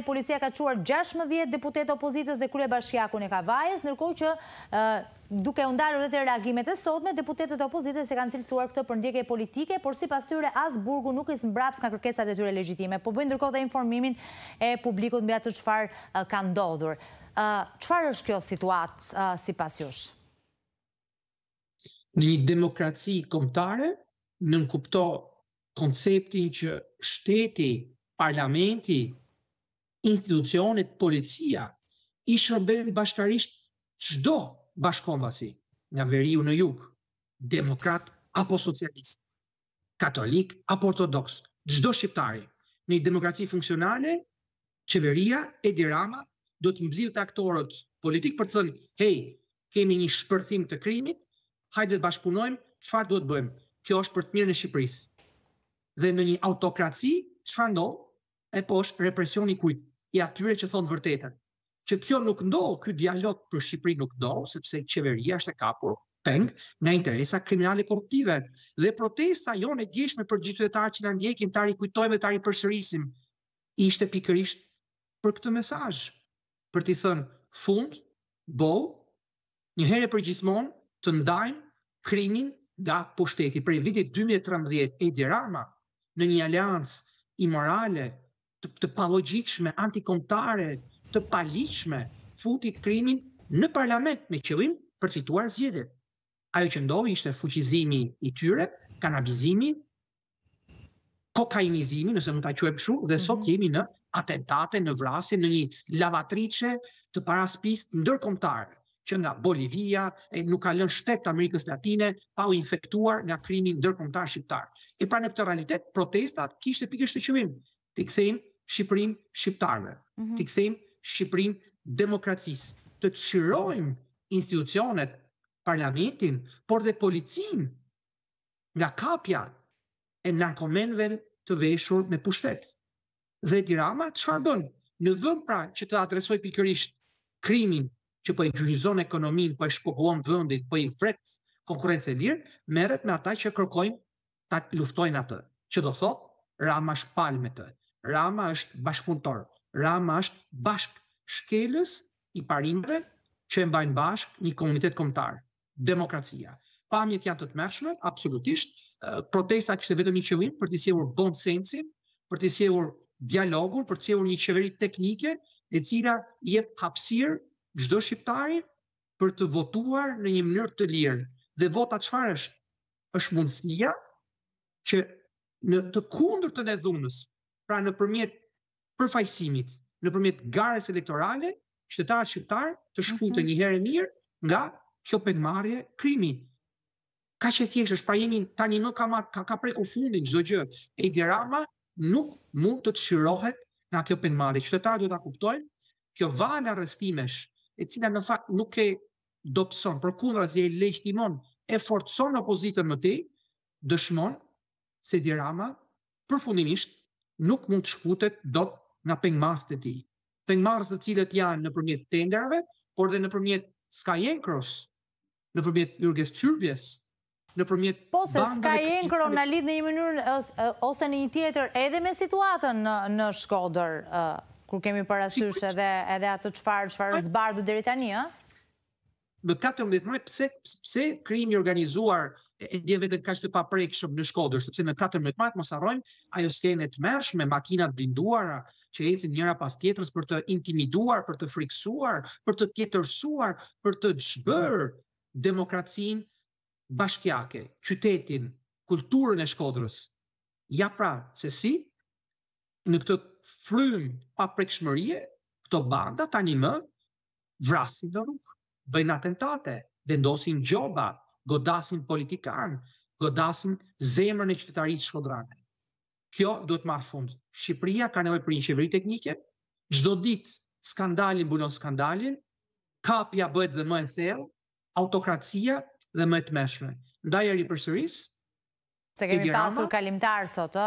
policia ka quar 16 deputet opozitës dhe krye bashkjaku në kavajës, nërkoj që duke undarë dhe të reagimet e sotme, deputetet opozitës e kanë cilësuar këtë përndjekje politike, por si pas tyre asë burgu nuk isë mbraps nga kërkesat e tyre legjitime, po bëjnë nërkoj dhe informimin e publikut atë të qëfar kanë dodhur. Qëfar është kjo situatë si pas jush? Një demokraci komptare nënkupto konceptin që shteti, parlamenti, institucionit policia i shërbërin bashkarisht qdo bashkombasi nga veriu në juk, demokrat apo socialist, katolik apo ortodox, qdo shqiptari. Në i demokraci funksionale, qeveria e dirama do të mbzil të aktorët politik për të thënë, hej, kemi një shpërthim të krimit, hajde të bashkëpunojmë, qëfar duhet bëjmë? Kjo është për të mirë në Shqipërisë. Dhe në një autokraci, qëfar ndohë? E po është represioni kujtë i atyre që thonë vërtetën. Që kjo nuk ndohë, kjo dialog për Shqipëri nuk ndohë, sepse qeveria është e kapur peng nga interesa kriminale korruptive. Dhe protesta jo në gjeshme për e ta që në ndjekin, ta rikujtojme, ta rikujtojme, ishte pikërisht për këtë mesaj, për t'i thënë fund, bo, një herë për gjithmonë të ndajmë krimin nga pushteti. Për i vitit 2013, Edi Rama, në një i morale, të palogjikshme, antikontare, të paligjshme futi krimin në parlament me qëllim përfituar zgjedhjet. Ajo që ndohë ishte fuqizimi i tyre, kanabizimi, kokainizimi, nëse më ta që e pëshu, dhe sot mhm. jemi në atentate, në vrasin, në një lavatrice të paraspist në që nga Bolivia, nuk ka lën shtet të Amerikës Latine, pa u infektuar nga krimin dërkomtar shqiptar. E pra në këtë realitet, protestat kishtë e pikështë të qëvim. Të Shqiprin shqiptarve, mm -hmm. të kësim Shqiprin demokracisë, të qirojmë institucionet, parlamentin, por dhe policin nga kapja e narkomenve të veshur me pushtet. Dhe dirama të shardon, në dhëm pra që të adresoj pikërisht krimin që po e gjurizon ekonomin, po e shpohuam vëndit, po e fret konkurence e lirë, merët me ata që kërkojmë ta luftojnë atë, që do thot, rama shpalme të, Rama është bashkëpunëtor. Rama është bashkë shkelës i parimeve që e mbajnë bashk një komunitet kombëtar. Demokracia. Pamjet janë të të mërshme, absolutisht. Eh, protesta kështë vetëm një qëllim për të sjehur bon sensin, për të sjehur dialogun, për të sjehur një qeveri teknike e cila jep hapësirë gjdo shqiptari për të votuar në një mënyrë të lirë. Dhe vota qëfar është? është mundësia që në të kundër të dhunës, pra në përmjet përfajsimit, në përmjet garës elektorale, qytetarë shqiptar të mhm. shku të një herë mirë nga kjo përmarje krimi. Ka që thjesht është pra jemi tani nuk ka, ka, prej u fundin gjdo gjë, e dirama nuk mund të të shirohet nga kjo përmarje. Qytetarë duhet a kuptojnë, kjo vanë arrestimesh, e cila në fakt nuk e dopson, për kundra zi e lejtimon, e forcon opozitën më te, dëshmon se dirama përfundimisht nuk mund të shkutet do të nga pengmarës të ti. Pengmarës të cilët janë në përmjet tenderve, por dhe në përmjet skajenkros, në përmjet yrges qyrbjes, në përmjet... Po se skajenkro në lidhë në një mënyrë, ose në një tjetër, edhe me situatën në, në shkodër, uh, kur kemi parasyshe dhe edhe atë qfarë, qfarë zbardë dhe tani, a? Në 14 maj, pse, pse krimi organizuar e ndje vetën ka që të paprekshëm në shkodër, sepse në 4 mëtë matë mos arrojmë, ajo skenë e të mërshë me makinat blinduara, që e njëra pas tjetërës për të intimiduar, për të friksuar, për të tjetërsuar, për të gjëbërë demokracin bashkjake, qytetin, kulturën e shkodërës. Ja pra, se si, në këtë frym paprejkë këto banda, tani më, vrasin dhe bëjnë atentate, vendosin gjobat, godasin politikanë, godasin zemrën e qytetarisë shkodrane. Kjo duhet marrë fund. Shqipëria ka nevojë për një qeveri teknike. Çdo ditë skandali mbulon skandalin, kapja bëhet dhe më e thellë, autokracia dhe më e tmeshme. Ndaj e ripërsëris. Se kemi pasur kalimtarë sot,